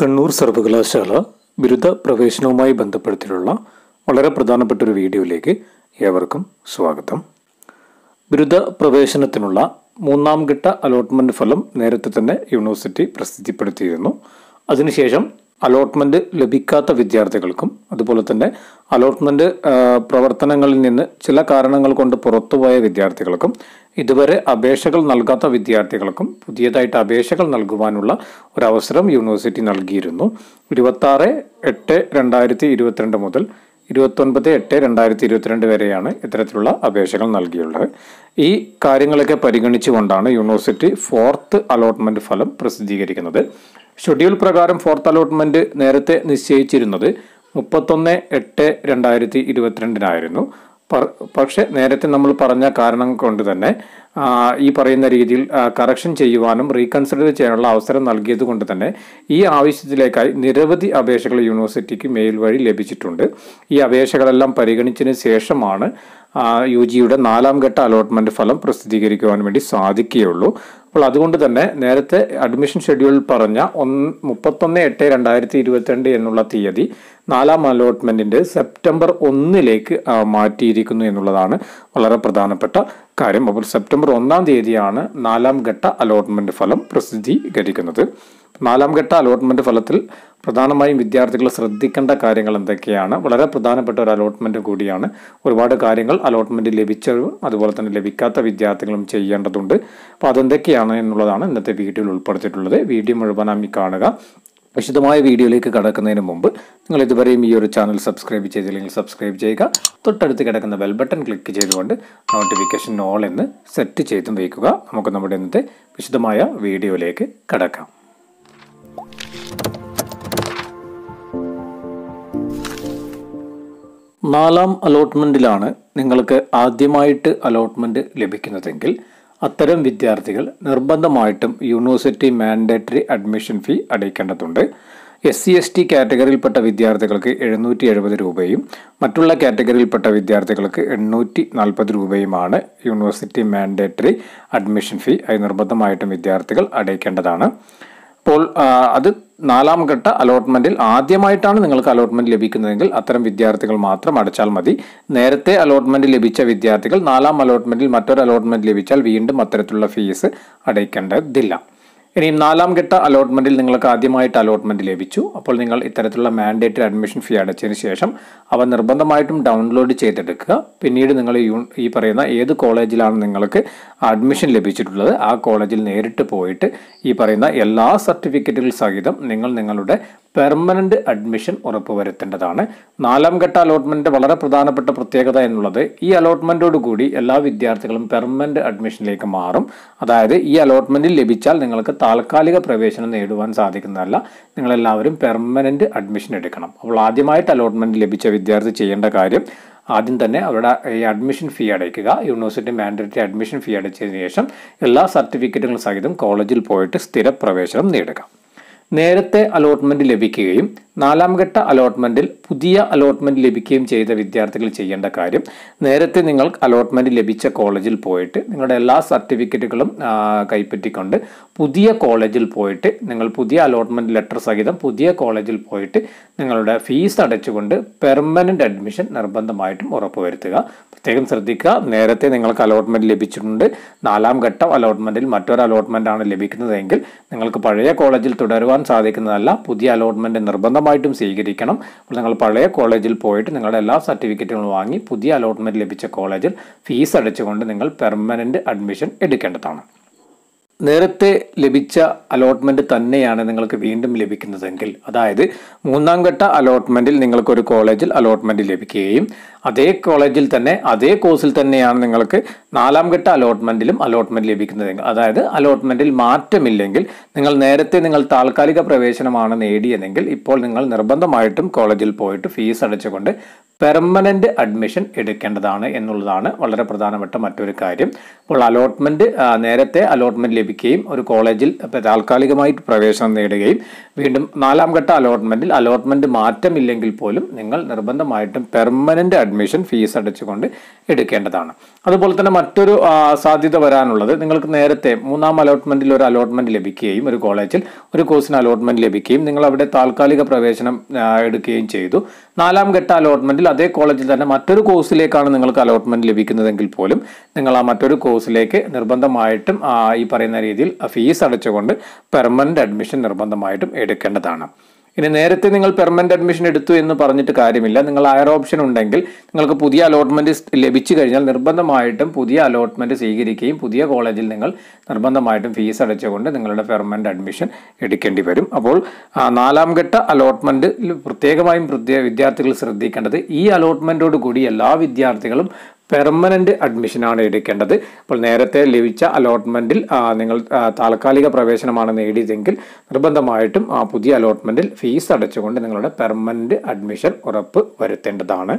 കണ്ണൂർ സർവകലാശാല ബിരുദ പ്രവേശനവുമായി ബന്ധപ്പെടുത്തിയുള്ള വളരെ പ്രധാനപ്പെട്ട ഒരു വീഡിയോയിലേക്ക് ഏവർക്കും സ്വാഗതം ബിരുദ പ്രവേശനത്തിനുള്ള മൂന്നാം ഘട്ട അലോട്ട്മെന്റ് ഫലം നേരത്തെ തന്നെ യൂണിവേഴ്സിറ്റി പ്രസിദ്ധപ്പെടുത്തിയിരുന്നു അതിനുശേഷം അലോട്ട്മെൻ്റ് ലഭിക്കാത്ത വിദ്യാർത്ഥികൾക്കും അതുപോലെ തന്നെ അലോട്ട്മെൻ്റ് പ്രവർത്തനങ്ങളിൽ നിന്ന് ചില കാരണങ്ങൾ കൊണ്ട് പുറത്തുപോയ വിദ്യാർത്ഥികൾക്കും ഇതുവരെ അപേക്ഷകൾ നൽകാത്ത വിദ്യാർത്ഥികൾക്കും പുതിയതായിട്ട് അപേക്ഷകൾ നൽകുവാനുള്ള ഒരവസരം യൂണിവേഴ്സിറ്റി നൽകിയിരുന്നു ഇരുപത്താറ് എട്ട് രണ്ടായിരത്തി ഇരുപത്തിരണ്ട് മുതൽ ഇരുപത്തൊൻപത് എട്ട് രണ്ടായിരത്തി ഇരുപത്തിരണ്ട് വരെയാണ് ഇത്തരത്തിലുള്ള അപേക്ഷകൾ നൽകിയുള്ളത് ഈ കാര്യങ്ങളൊക്കെ പരിഗണിച്ചുകൊണ്ടാണ് യൂണിവേഴ്സിറ്റി ഫോർത്ത് അലോട്ട്മെൻറ്റ് ഫലം പ്രസിദ്ധീകരിക്കുന്നത് ഷെഡ്യൂൾ പ്രകാരം ഫോർത്ത് അലോട്ട്മെന്റ് നേരത്തെ നിശ്ചയിച്ചിരുന്നത് മുപ്പത്തൊന്ന് എട്ട് രണ്ടായിരത്തി ഇരുപത്തിരണ്ടിനായിരുന്നു പക്ഷേ നേരത്തെ നമ്മൾ പറഞ്ഞ കാരണം കൊണ്ട് തന്നെ ഈ പറയുന്ന രീതിയിൽ കറക്ഷൻ ചെയ്യുവാനും റീകൺസിഡർ ചെയ്യാനുള്ള അവസരം നൽകിയത് കൊണ്ട് തന്നെ ഈ ആവശ്യത്തിലേക്കായി നിരവധി അപേക്ഷകൾ യൂണിവേഴ്സിറ്റിക്ക് മെയിൽ വഴി ലഭിച്ചിട്ടുണ്ട് ഈ അപേക്ഷകളെല്ലാം പരിഗണിച്ചതിന് ശേഷമാണ് യു ജിയുടെ നാലാം ഘട്ട അലോട്ട്മെന്റ് ഫലം പ്രസിദ്ധീകരിക്കുവാൻ വേണ്ടി സാധിക്കുകയുള്ളൂ അപ്പോൾ അതുകൊണ്ട് തന്നെ നേരത്തെ അഡ്മിഷൻ ഷെഡ്യൂളിൽ പറഞ്ഞ ഒന്ന് മുപ്പത്തൊന്ന് എട്ട് രണ്ടായിരത്തി ഇരുപത്തിരണ്ട് എന്നുള്ള തീയതി നാലാം അലോട്ട്മെൻറ്റിൻ്റെ സെപ്റ്റംബർ ഒന്നിലേക്ക് മാറ്റിയിരിക്കുന്നു എന്നുള്ളതാണ് വളരെ പ്രധാനപ്പെട്ട കാര്യം അപ്പോൾ സെപ്റ്റംബർ ഒന്നാം തീയതിയാണ് നാലാം ഘട്ട അലോട്ട്മെന്റ് ഫലം പ്രസിദ്ധീകരിക്കുന്നത് നാലാം ഘട്ട അലോട്ട്മെന്റ് ഫലത്തിൽ പ്രധാനമായും വിദ്യാർത്ഥികൾ ശ്രദ്ധിക്കേണ്ട കാര്യങ്ങൾ എന്തൊക്കെയാണ് വളരെ പ്രധാനപ്പെട്ട ഒരു അലോട്ട്മെന്റ് കൂടിയാണ് ഒരുപാട് കാര്യങ്ങൾ അലോട്ട്മെന്റ് ലഭിച്ചതും അതുപോലെ തന്നെ ലഭിക്കാത്ത വിദ്യാർത്ഥികളും ചെയ്യേണ്ടതുണ്ട് അപ്പോൾ അതെന്തൊക്കെയാണ് എന്നുള്ളതാണ് ഇന്നത്തെ വീഡിയോയിൽ ഉൾപ്പെടുത്തിയിട്ടുള്ളത് വീഡിയോ മുഴുവനായി കാണുക വിശദമായ വീഡിയോയിലേക്ക് കടക്കുന്നതിന് മുമ്പ് നിങ്ങൾ ഇതുവരെയും ഈ ഒരു ചാനൽ സബ്സ്ക്രൈബ് ചെയ്തില്ലെങ്കിൽ സബ്സ്ക്രൈബ് ചെയ്യുക തൊട്ടടുത്ത് കിടക്കുന്ന ബെൽ ബട്ടൺ ക്ലിക്ക് ചെയ്തുകൊണ്ട് നോട്ടിഫിക്കേഷൻ ഓൾ എന്ന് സെറ്റ് ചെയ്തും വയ്ക്കുക നമുക്ക് നമ്മുടെ ഇന്നത്തെ വിശദമായ വീഡിയോയിലേക്ക് കടക്കാം നാലാം അലോട്ട്മെൻറ്റിലാണ് നിങ്ങൾക്ക് ആദ്യമായിട്ട് അലോട്ട്മെൻറ്റ് ലഭിക്കുന്നതെങ്കിൽ അത്തരം വിദ്യാർത്ഥികൾ നിർബന്ധമായിട്ടും യൂണിവേഴ്സിറ്റി മാൻഡേറ്ററി അഡ്മിഷൻ ഫീ അടയ്ക്കേണ്ടതുണ്ട് എസ് സി എസ് ടി കാറ്റഗറിയിൽപ്പെട്ട വിദ്യാർത്ഥികൾക്ക് എഴുന്നൂറ്റി എഴുപത് രൂപയും മറ്റുള്ള കാറ്റഗറിയിൽപ്പെട്ട വിദ്യാർത്ഥികൾക്ക് എണ്ണൂറ്റി നാൽപ്പത് രൂപയുമാണ് യൂണിവേഴ്സിറ്റി മാൻഡേറ്ററി അഡ്മിഷൻ ഫീ അത് നിർബന്ധമായിട്ടും വിദ്യാർത്ഥികൾ അടയ്ക്കേണ്ടതാണ് അപ്പോൾ അത് നാലാം ഘട്ട അലോട്ട്മെന്റിൽ ആദ്യമായിട്ടാണ് നിങ്ങൾക്ക് അലോട്ട്മെന്റ് ലഭിക്കുന്നതെങ്കിൽ അത്തരം വിദ്യാർത്ഥികൾ മാത്രം അടച്ചാൽ മതി നേരത്തെ അലോട്ട്മെന്റ് ലഭിച്ച വിദ്യാർത്ഥികൾ നാലാം അലോട്ട്മെന്റിൽ മറ്റൊരു അലോട്ട്മെന്റ് ലഭിച്ചാൽ വീണ്ടും അത്തരത്തിലുള്ള ഫീസ് അടയ്ക്കേണ്ടതില്ല ഇനിയും നാലാം ഘട്ട അലോട്ട്മെൻറ്റിൽ നിങ്ങൾക്ക് ആദ്യമായിട്ട് അലോട്ട്മെൻറ്റ് ലഭിച്ചു അപ്പോൾ നിങ്ങൾ ഇത്തരത്തിലുള്ള മാൻഡേറ്റഡ് അഡ്മിഷൻ ഫീ അടച്ചതിന് ശേഷം അവ നിർബന്ധമായിട്ടും ഡൗൺലോഡ് ചെയ്തെടുക്കുക പിന്നീട് നിങ്ങൾ ഈ പറയുന്ന ഏത് കോളേജിലാണ് നിങ്ങൾക്ക് അഡ്മിഷൻ ലഭിച്ചിട്ടുള്ളത് ആ കോളേജിൽ നേരിട്ട് പോയിട്ട് ഈ പറയുന്ന എല്ലാ സർട്ടിഫിക്കറ്റുകൾ സഹിതം നിങ്ങൾ നിങ്ങളുടെ പെർമനൻ്റ് അഡ്മിഷൻ ഉറപ്പുവരുത്തേണ്ടതാണ് നാലാം ഘട്ട അലോട്ട്മെൻറ്റ് വളരെ പ്രധാനപ്പെട്ട പ്രത്യേകത എന്നുള്ളത് ഈ കൂടി എല്ലാ വിദ്യാർത്ഥികളും പെർമനൻ്റ് അഡ്മിഷനിലേക്ക് മാറും അതായത് ഈ അലോട്ട്മെൻറ്റിൽ ലഭിച്ചാൽ നിങ്ങൾക്ക് താൽക്കാലിക പ്രവേശനം നേടുവാൻ സാധിക്കുന്നതല്ല നിങ്ങളെല്ലാവരും പെർമനൻ്റ് അഡ്മിഷൻ എടുക്കണം അപ്പോൾ ആദ്യമായിട്ട് അലോട്ട്മെൻറ്റ് ലഭിച്ച വിദ്യാർത്ഥി ചെയ്യേണ്ട കാര്യം ആദ്യം തന്നെ അവരുടെ ഈ അഡ്മിഷൻ ഫീ അടയ്ക്കുക യൂണിവേഴ്സിറ്റി മാൻഡേറ്ററി അഡ്മിഷൻ ഫീ അടച്ചതിന് ശേഷം എല്ലാ സർട്ടിഫിക്കറ്റുകളും സഹിതം കോളേജിൽ പോയിട്ട് സ്ഥിരപ്രവേശനം നേടുക നേരത്തെ അലോട്ട്മെന്റ് ലഭിക്കുകയും നാലാം ഘട്ട അലോട്ട്മെന്റിൽ പുതിയ അലോട്ട്മെന്റ് ലഭിക്കുകയും ചെയ്ത വിദ്യാർത്ഥികൾ ചെയ്യേണ്ട കാര്യം നേരത്തെ നിങ്ങൾ അലോട്ട്മെന്റ് ലഭിച്ച കോളേജിൽ പോയിട്ട് നിങ്ങളുടെ എല്ലാ സർട്ടിഫിക്കറ്റുകളും കൈപ്പറ്റിക്കൊണ്ട് പുതിയ കോളേജിൽ പോയിട്ട് നിങ്ങൾ പുതിയ അലോട്ട്മെന്റ് ലെറ്റർ സഹിതം പുതിയ കോളേജിൽ പോയിട്ട് നിങ്ങളുടെ ഫീസ് അടച്ചുകൊണ്ട് പെർമനന്റ് അഡ്മിഷൻ നിർബന്ധമായിട്ടും ഉറപ്പുവരുത്തുക പ്രത്യേകം ശ്രദ്ധിക്കുക നേരത്തെ നിങ്ങൾക്ക് അലോട്ട്മെന്റ് ലഭിച്ചിട്ടുണ്ട് നാലാം ഘട്ടം അലോട്ട്മെന്റിൽ മറ്റൊരു അലോട്ട്മെന്റ് ആണ് ലഭിക്കുന്നതെങ്കിൽ നിങ്ങൾക്ക് പഴയ കോളേജിൽ തുടരുവാൻ സാധിക്കുന്നതല്ല പുതിയ അലോട്ട്മെന്റ് നിർബന്ധമായി ഉറപ്പായിട്ടും സ്വീകരിക്കണം അപ്പോൾ നിങ്ങൾ പഴയ കോളേജിൽ പോയിട്ട് നിങ്ങളുടെ എല്ലാ സർട്ടിഫിക്കറ്റുകളും വാങ്ങി പുതിയ അലോട്ട്മെൻറ്റ് ലഭിച്ച കോളേജിൽ ഫീസ് അടച്ചുകൊണ്ട് നിങ്ങൾ പെർമനൻറ്റ് അഡ്മിഷൻ എടുക്കേണ്ടതാണ് നേരത്തെ ലഭിച്ച അലോട്ട്മെൻറ്റ് തന്നെയാണ് നിങ്ങൾക്ക് വീണ്ടും ലഭിക്കുന്നതെങ്കിൽ അതായത് മൂന്നാം ഘട്ട അലോട്ട്മെൻറ്റിൽ നിങ്ങൾക്കൊരു കോളേജിൽ അലോട്ട്മെൻറ്റ് ലഭിക്കുകയും അതേ കോളേജിൽ തന്നെ അതേ കോഴ്സിൽ തന്നെയാണ് നിങ്ങൾക്ക് നാലാം ഘട്ട അലോട്ട്മെൻറ്റിലും അലോട്ട്മെൻറ്റ് ലഭിക്കുന്നതെങ്കിൽ അതായത് അലോട്ട്മെൻറ്റിൽ മാറ്റമില്ലെങ്കിൽ നിങ്ങൾ നേരത്തെ നിങ്ങൾ താൽക്കാലിക പ്രവേശനമാണ് നേടിയതെങ്കിൽ ഇപ്പോൾ നിങ്ങൾ നിർബന്ധമായിട്ടും കോളേജിൽ പോയിട്ട് ഫീസ് അടച്ചുകൊണ്ട് പെർമനൻ്റ് അഡ്മിഷൻ എടുക്കേണ്ടതാണ് എന്നുള്ളതാണ് വളരെ പ്രധാനപ്പെട്ട മറ്റൊരു കാര്യം അപ്പോൾ അലോട്ട്മെൻറ്റ് നേരത്തെ അലോട്ട്മെൻറ്റ് ലഭിക്കുകയും ഒരു കോളേജിൽ താൽക്കാലികമായിട്ട് പ്രവേശനം നേടുകയും വീണ്ടും നാലാം ഘട്ട അലോട്ട്മെൻറ്റിൽ അലോട്ട്മെൻറ്റ് മാറ്റമില്ലെങ്കിൽ പോലും നിങ്ങൾ നിർബന്ധമായിട്ടും പെർമനൻ്റ് അഡ്മിഷൻ ഫീസ് അടച്ചുകൊണ്ട് എടുക്കേണ്ടതാണ് അതുപോലെ തന്നെ മറ്റൊരു സാധ്യത വരാനുള്ളത് നിങ്ങൾക്ക് നേരത്തെ മൂന്നാം അലോട്ട്മെൻറ്റിൽ ഒരു അലോട്ട്മെൻറ്റ് ലഭിക്കുകയും ഒരു കോളേജിൽ ഒരു കോഴ്സിന് അലോട്ട്മെൻറ്റ് ലഭിക്കുകയും നിങ്ങൾ അവിടെ താൽക്കാലിക പ്രവേശനം എടുക്കുകയും ചെയ്തു നാലാം ഘട്ട അലോട്ട്മെൻറ്റിൽ അതേ കോളേജിൽ തന്നെ മറ്റൊരു കോഴ്സിലേക്കാണ് നിങ്ങൾക്ക് അലോട്ട്മെന്റ് ലഭിക്കുന്നതെങ്കിൽ പോലും നിങ്ങൾ ആ മറ്റൊരു കോഴ്സിലേക്ക് നിർബന്ധമായിട്ടും ഈ പറയുന്ന രീതിയിൽ ഫീസ് അടച്ചുകൊണ്ട് പെർമനന്റ് അഡ്മിഷൻ നിർബന്ധമായിട്ടും എടുക്കേണ്ടതാണ് ഇനി നേരത്തെ നിങ്ങൾ പെർമനന്റ് അഡ്മിഷൻ എടുത്തു എന്ന് പറഞ്ഞിട്ട് കാര്യമില്ല നിങ്ങൾ ആയർ ഓപ്ഷൻ ഉണ്ടെങ്കിൽ നിങ്ങൾക്ക് പുതിയ അലോട്ട്മെന്റ് ലഭിച്ചു കഴിഞ്ഞാൽ നിർബന്ധമായിട്ടും പുതിയ അലോട്ട്മെന്റ് സ്വീകരിക്കുകയും പുതിയ കോളേജിൽ നിങ്ങൾ നിർബന്ധമായിട്ടും ഫീസ് അടച്ചുകൊണ്ട് നിങ്ങളുടെ പെർമനന്റ് അഡ്മിഷൻ എടുക്കേണ്ടി വരും അപ്പോൾ നാലാം ഘട്ട അലോട്ട്മെന്റ് പ്രത്യേകമായും വിദ്യാർത്ഥികൾ ശ്രദ്ധിക്കേണ്ടത് ഈ അലോട്ട്മെന്റോട് കൂടി എല്ലാ വിദ്യാർത്ഥികളും പെർമനൻ്റ് അഡ്മിഷനാണ് എടുക്കേണ്ടത് അപ്പോൾ നേരത്തെ ലഭിച്ച അലോട്ട്മെൻറ്റിൽ നിങ്ങൾ താൽക്കാലിക പ്രവേശനമാണ് നേടിയതെങ്കിൽ നിർബന്ധമായിട്ടും ആ പുതിയ അലോട്ട്മെൻറ്റിൽ ഫീസ് അടച്ചുകൊണ്ട് നിങ്ങളുടെ പെർമനൻ്റ് അഡ്മിഷൻ ഉറപ്പ് വരുത്തേണ്ടതാണ്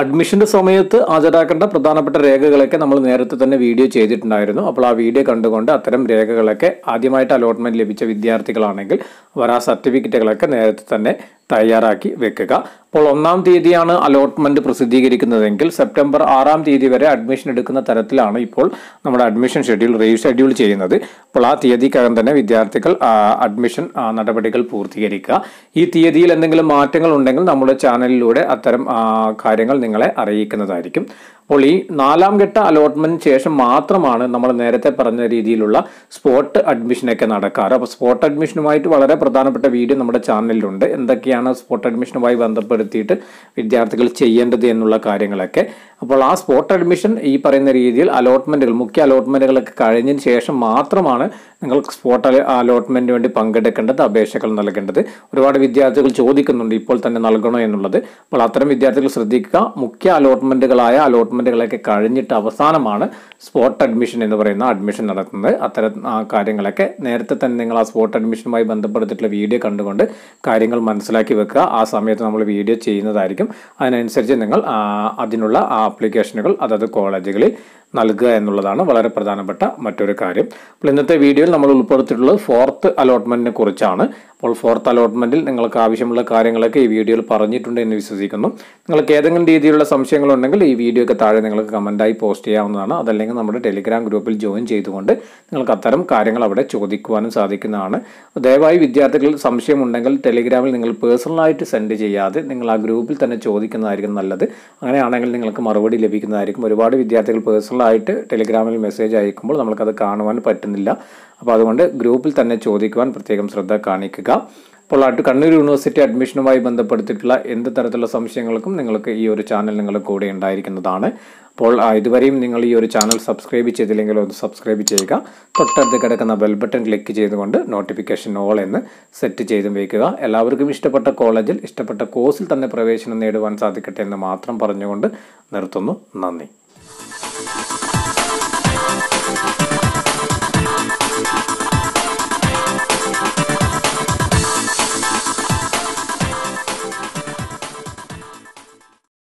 അഡ്മിഷൻ്റെ സമയത്ത് ഹാജരാക്കേണ്ട പ്രധാനപ്പെട്ട രേഖകളൊക്കെ നമ്മൾ നേരത്തെ തന്നെ വീഡിയോ ചെയ്തിട്ടുണ്ടായിരുന്നു അപ്പോൾ ആ വീഡിയോ കണ്ടുകൊണ്ട് അത്തരം രേഖകളൊക്കെ ആദ്യമായിട്ട് അലോട്ട്മെൻറ്റ് ലഭിച്ച വിദ്യാർത്ഥികളാണെങ്കിൽ അവർ ആ സർട്ടിഫിക്കറ്റുകളൊക്കെ നേരത്തെ തന്നെ തയ്യാറാക്കി വെക്കുക അപ്പോൾ ഒന്നാം തീയതിയാണ് അലോട്ട്മെന്റ് പ്രസിദ്ധീകരിക്കുന്നതെങ്കിൽ സെപ്റ്റംബർ ആറാം തീയതി വരെ അഡ്മിഷൻ എടുക്കുന്ന തരത്തിലാണ് ഇപ്പോൾ നമ്മുടെ അഡ്മിഷൻ ഷെഡ്യൂൾ റീഷെഡ്യൂൾ ചെയ്യുന്നത് അപ്പോൾ ആ തീയതിക്കകം തന്നെ വിദ്യാർത്ഥികൾ അഡ്മിഷൻ നടപടികൾ പൂർത്തീകരിക്കുക ഈ തീയതിയിൽ എന്തെങ്കിലും മാറ്റങ്ങൾ ഉണ്ടെങ്കിൽ നമ്മുടെ ചാനലിലൂടെ അത്തരം കാര്യങ്ങൾ നിങ്ങളെ അറിയിക്കുന്നതായിരിക്കും അപ്പോൾ ഈ നാലാം ഘട്ട അലോട്ട്മെന്റ് ശേഷം മാത്രമാണ് നമ്മൾ നേരത്തെ പറഞ്ഞ രീതിയിലുള്ള സ്പോട്ട് അഡ്മിഷനൊക്കെ നടക്കാറ് അപ്പോൾ സ്പോട്ട് അഡ്മിഷനുമായിട്ട് വളരെ പ്രധാനപ്പെട്ട വീഡിയോ നമ്മുടെ ചാനലിലുണ്ട് എന്തൊക്കെയാണ് സ്പോട്ട് അഡ്മിഷനുമായി ബന്ധപ്പെടുത്തിയിട്ട് വിദ്യാർത്ഥികൾ ചെയ്യേണ്ടത് എന്നുള്ള കാര്യങ്ങളൊക്കെ അപ്പോൾ ആ സ്പോട്ട് അഡ്മിഷൻ ഈ പറയുന്ന രീതിയിൽ അലോട്ട്മെൻറ്റുകൾ മുഖ്യ അലോട്ട്മെൻറ്റുകളൊക്കെ കഴിഞ്ഞതിന് ശേഷം മാത്രമാണ് നിങ്ങൾ സ്പോട്ട് അലോട്ട്മെൻറ്റിന് വേണ്ടി പങ്കെടുക്കേണ്ടത് അപേക്ഷകൾ നൽകേണ്ടത് ഒരുപാട് വിദ്യാർത്ഥികൾ ചോദിക്കുന്നുണ്ട് ഇപ്പോൾ തന്നെ നൽകണോ എന്നുള്ളത് അപ്പോൾ അത്തരം വിദ്യാർത്ഥികൾ ശ്രദ്ധിക്കുക മുഖ്യ അലോട്ട്മെൻറ്റുകളായ അലോട്ട്മെൻറ്റുകളൊക്കെ കഴിഞ്ഞിട്ട് അവസാനമാണ് സ്പോട്ട് അഡ്മിഷൻ എന്ന് പറയുന്ന അഡ്മിഷൻ നടത്തുന്നത് അത്തരം കാര്യങ്ങളൊക്കെ നേരത്തെ തന്നെ നിങ്ങൾ ആ സ്പോട്ട് അഡ്മിഷനുമായി ബന്ധപ്പെടുത്തിയിട്ടുള്ള വീഡിയോ കണ്ടുകൊണ്ട് കാര്യങ്ങൾ മനസ്സിലാക്കി വെക്കുക ആ സമയത്ത് നമ്മൾ വീഡിയോ ചെയ്യുന്നതായിരിക്കും അതിനനുസരിച്ച് നിങ്ങൾ അതിനുള്ള ആപ്ലിക്കേഷനുകൾ അതായത് കോളേജുകളിൽ നൽകുക എന്നുള്ളതാണ് വളരെ പ്രധാനപ്പെട്ട മറ്റൊരു കാര്യം അപ്പോൾ ഇന്നത്തെ വീഡിയോയിൽ നമ്മൾ ഉൾപ്പെടുത്തിയിട്ടുള്ളത് ഫോർത്ത് അലോട്ട്മെൻറ്റിനെ കുറിച്ചാണ് അപ്പോൾ ഫോർത്ത് അലോട്ട്മെൻറ്റിൽ നിങ്ങൾക്ക് ആവശ്യമുള്ള കാര്യങ്ങളൊക്കെ ഈ വീഡിയോയിൽ പറഞ്ഞിട്ടുണ്ട് എന്ന് വിശ്വസിക്കുന്നു നിങ്ങൾക്ക് ഏതെങ്കിലും രീതിയിലുള്ള സംശയങ്ങളുണ്ടെങ്കിൽ ഈ വീഡിയോ ഒക്കെ താഴെ നിങ്ങൾക്ക് കമൻറ്റായി പോസ്റ്റ് ചെയ്യാവുന്നതാണ് അതല്ലെങ്കിൽ നമ്മുടെ ടെലിഗ്രാം ഗ്രൂപ്പിൽ ജോയിൻ ചെയ്തുകൊണ്ട് നിങ്ങൾക്ക് അത്തരം കാര്യങ്ങൾ അവിടെ ചോദിക്കുവാനും സാധിക്കുന്നതാണ് ദയവായി വിദ്യാർത്ഥികൾ സംശയമുണ്ടെങ്കിൽ ടെലിഗ്രാമിൽ നിങ്ങൾ പേഴ്സണലായിട്ട് സെൻഡ് ചെയ്യാതെ നിങ്ങൾ ആ ഗ്രൂപ്പിൽ തന്നെ ചോദിക്കുന്നതായിരിക്കും നല്ലത് അങ്ങനെയാണെങ്കിൽ നിങ്ങൾക്ക് മറുപടി ലഭിക്കുന്നതായിരിക്കും ഒരുപാട് വിദ്യാർത്ഥികൾ പേഴ്സണൽ പേഴ്സണലായിട്ട് ടെലിഗ്രാമിൽ മെസ്സേജ് അയക്കുമ്പോൾ നമുക്കത് കാണുവാൻ പറ്റുന്നില്ല അപ്പോൾ അതുകൊണ്ട് ഗ്രൂപ്പിൽ തന്നെ ചോദിക്കുവാൻ പ്രത്യേകം ശ്രദ്ധ കാണിക്കുക അപ്പോൾ അടുത്ത് കണ്ണൂർ യൂണിവേഴ്സിറ്റി അഡ്മിഷനുമായി ബന്ധപ്പെടുത്തിയിട്ടുള്ള എന്ത് തരത്തിലുള്ള സംശയങ്ങൾക്കും നിങ്ങൾക്ക് ഈ ഒരു ചാനൽ നിങ്ങളുടെ കൂടെ ഉണ്ടായിരിക്കുന്നതാണ് അപ്പോൾ ഇതുവരെയും നിങ്ങൾ ഈ ഒരു ചാനൽ സബ്സ്ക്രൈബ് ചെയ്തില്ലെങ്കിൽ ഒന്ന് സബ്സ്ക്രൈബ് ചെയ്യുക തൊട്ടടുത്ത് കിടക്കുന്ന ബെൽ ബട്ടൺ ക്ലിക്ക് ചെയ്തുകൊണ്ട് നോട്ടിഫിക്കേഷൻ ഓൾ എന്ന് സെറ്റ് ചെയ്തും വയ്ക്കുക എല്ലാവർക്കും ഇഷ്ടപ്പെട്ട കോളേജിൽ ഇഷ്ടപ്പെട്ട കോഴ്സിൽ തന്നെ പ്രവേശനം നേടുവാൻ സാധിക്കട്ടെ എന്ന് മാത്രം പറഞ്ഞുകൊണ്ട് നിർത്തുന്നു നന്ദി